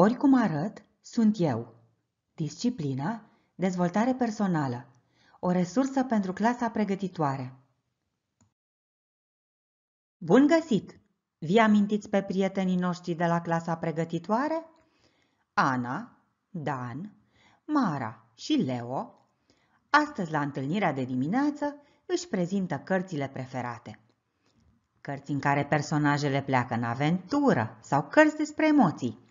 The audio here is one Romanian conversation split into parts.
Oricum arăt, sunt eu. Disciplina, dezvoltare personală, o resursă pentru clasa pregătitoare. Bun găsit! Vi amintiți pe prietenii noștri de la clasa pregătitoare? Ana, Dan, Mara și Leo, astăzi la întâlnirea de dimineață, își prezintă cărțile preferate. Cărți în care personajele pleacă în aventură sau cărți despre emoții.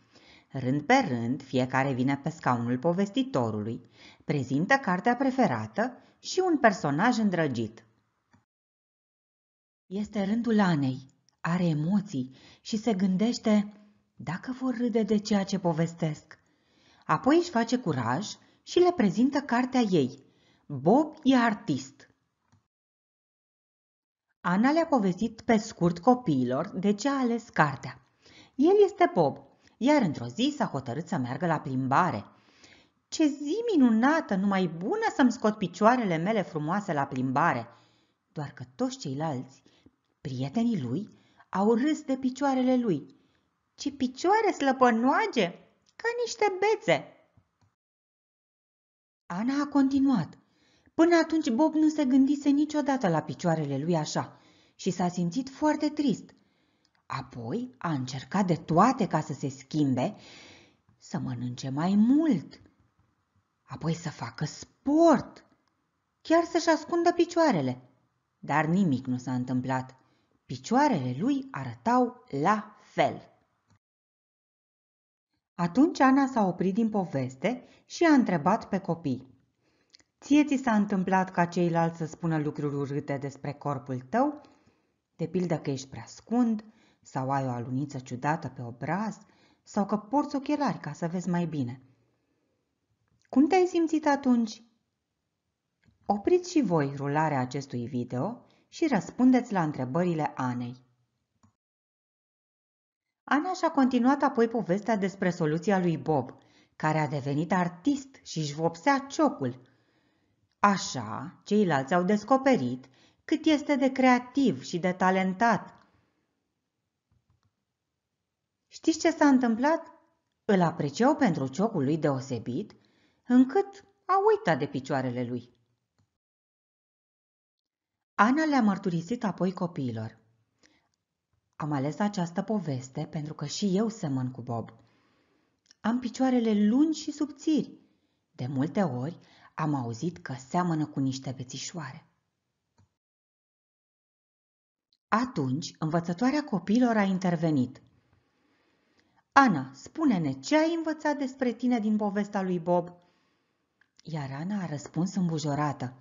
Rând pe rând, fiecare vine pe scaunul povestitorului, prezintă cartea preferată și un personaj îndrăgit. Este rândul Anei, are emoții și se gândește dacă vor râde de ceea ce povestesc. Apoi își face curaj și le prezintă cartea ei. Bob e artist. Ana le-a povestit pe scurt copiilor de ce a ales cartea. El este Bob iar într-o zi s-a hotărât să meargă la plimbare. Ce zi minunată, numai bună să-mi scot picioarele mele frumoase la plimbare! Doar că toți ceilalți, prietenii lui, au râs de picioarele lui. Ce picioare slăpănoage! Ca niște bețe! Ana a continuat. Până atunci Bob nu se gândise niciodată la picioarele lui așa și s-a simțit foarte trist – Apoi a încercat de toate ca să se schimbe, să mănânce mai mult, apoi să facă sport, chiar să-și ascundă picioarele. Dar nimic nu s-a întâmplat. Picioarele lui arătau la fel. Atunci Ana s-a oprit din poveste și a întrebat pe copii. Ție ți s-a întâmplat ca ceilalți să spună lucruri urâte despre corpul tău? De pildă că ești prea scund, sau ai o aluniță ciudată pe obraz, sau că porți ochelari ca să vezi mai bine. Cum te-ai simțit atunci? Opriți și voi rularea acestui video și răspundeți la întrebările Anei. Ana și-a continuat apoi povestea despre soluția lui Bob, care a devenit artist și își vopsea ciocul. Așa, ceilalți au descoperit cât este de creativ și de talentat Știți ce s-a întâmplat? Îl apreciau pentru ciocul lui deosebit, încât a uitat de picioarele lui. Ana le-a mărturisit apoi copiilor. Am ales această poveste pentru că și eu semăn cu Bob. Am picioarele lungi și subțiri. De multe ori am auzit că seamănă cu niște bețișoare. Atunci, învățătoarea copiilor a intervenit. Ana, spune-ne ce ai învățat despre tine din povestea lui Bob? Iar Ana a răspuns îmbujorată.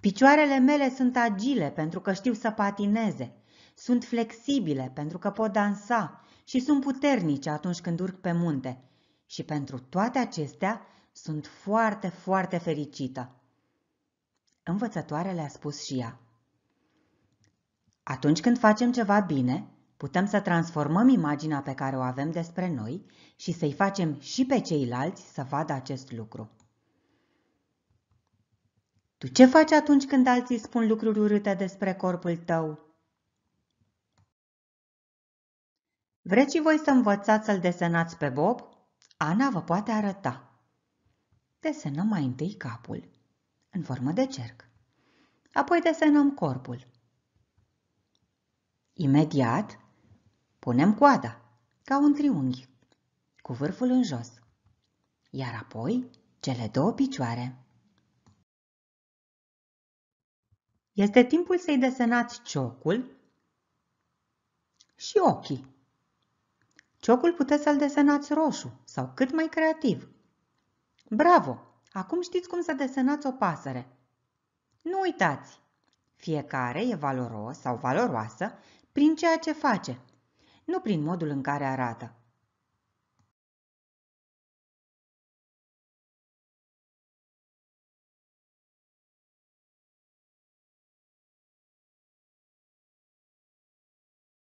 Picioarele mele sunt agile pentru că știu să patineze, sunt flexibile pentru că pot dansa și sunt puternice atunci când urc pe munte. Și pentru toate acestea sunt foarte, foarte fericită. Învățătoarea a spus și ea. Atunci când facem ceva bine, Putem să transformăm imaginea pe care o avem despre noi și să-i facem și pe ceilalți să vadă acest lucru. Tu ce faci atunci când alții spun lucruri urâte despre corpul tău? Vreți și voi să învățați să-l desenați pe Bob? Ana vă poate arăta. Desenăm mai întâi capul, în formă de cerc. Apoi desenăm corpul. Imediat Punem coada, ca un triunghi, cu vârful în jos, iar apoi cele două picioare. Este timpul să-i desenați ciocul și ochii. Ciocul puteți să-l desenați roșu sau cât mai creativ. Bravo! Acum știți cum să desenați o pasăre. Nu uitați! Fiecare e valoros sau valoroasă prin ceea ce face nu prin modul în care arată.